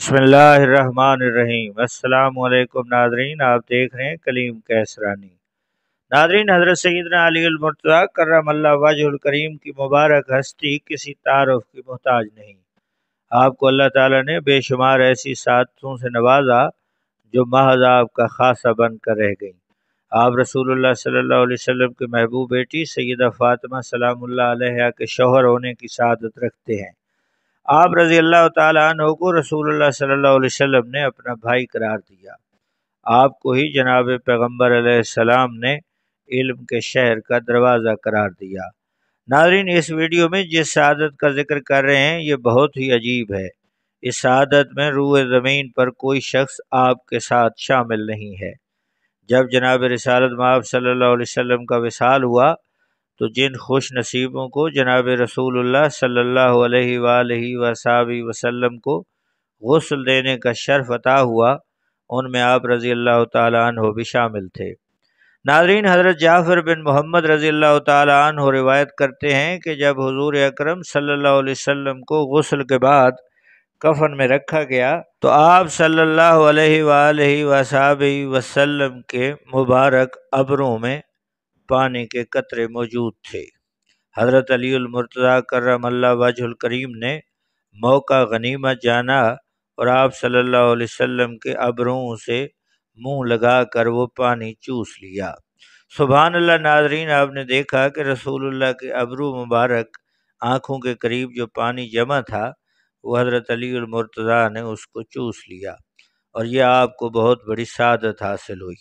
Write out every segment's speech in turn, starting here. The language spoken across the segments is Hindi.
बसमिलीम अल्लाम नादरीन आप देख रहे हैं कलीम कैसरानी नादरीन हज़रत सैदना अलीमरतदा करमल्ला करीम की मुबारक हस्ती किसी तारफ़ की मोहताज नहीं आपको अल्लाह ताला ने बेशुमार ऐसी सादतों से नवाजा जो महज आपका खासा बन कर रह गई आप रसूलुल्लाह सल्लल्लाहु अलैहि वसल्लम के महबूब बेटी सैदा फ़ातिमा सलामुल्लाह के शोहर होने की शहादत रखते हैं आप रज़ी अल्लाह तु को रसूल सल्लाम ने अपना भाई करार दिया आपको ही जनाब पैगम्बर सलाम ने इल्म के शहर का दरवाज़ा करार दिया नाजरीन इस वीडियो में जिस शहादत का जिक्र कर रहे हैं ये बहुत ही अजीब है इस शहादत में रू ज़मीन पर कोई शख्स आपके साथ शामिल नहीं है जब जनाब रसालत माब सल्ला वसम का विसाल हुआ तो जिन खुश नसीबों को जनाब रसूल सल्ला वसलम को गसल देने का शर्फ अता हुआ उनमें आप रज़ी अल्लाह तु भी शामिल थे नाजरीन हज़रत जाफ़र बिन मोहम्मद रज़ी अल्लाह तु रिवायत करते हैं कि जब हजूर अक्रम सल्ला को गसल के बाद कफन में रखा गया तो आप सल्लल्लाहु अलैहि वसल्लम के मुबारक अबरों में पानी के कतरे मौजूद थे हज़रत अलीमरतज़ा करम वजुल करीम ने मौका गनीमत जाना और आप सल्लल्लाहु अलैहि वसल्लम के अबरों से मुंह लगाकर वो पानी चूस लिया सुबहानल्ला अल्लाह नाजरीन आपने देखा कि रसूलुल्लाह के अबरू मुबारक आँखों के करीब जो पानी जमा था वो हज़रत अलीमरतज़ा ने उसको चूस लिया और यह आपको बहुत बड़ी शादत हासिल हुई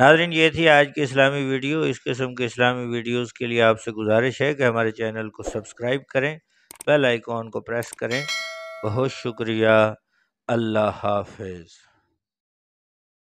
नाजरीन ये थी आज की इस्लामी वीडियो इस किस्म के इस्लामी वीडियोस के लिए आपसे गुजारिश है कि हमारे चैनल को सब्सक्राइब करें बेल आइकॉन को प्रेस करें बहुत शुक्रिया अल्लाह हाफिज़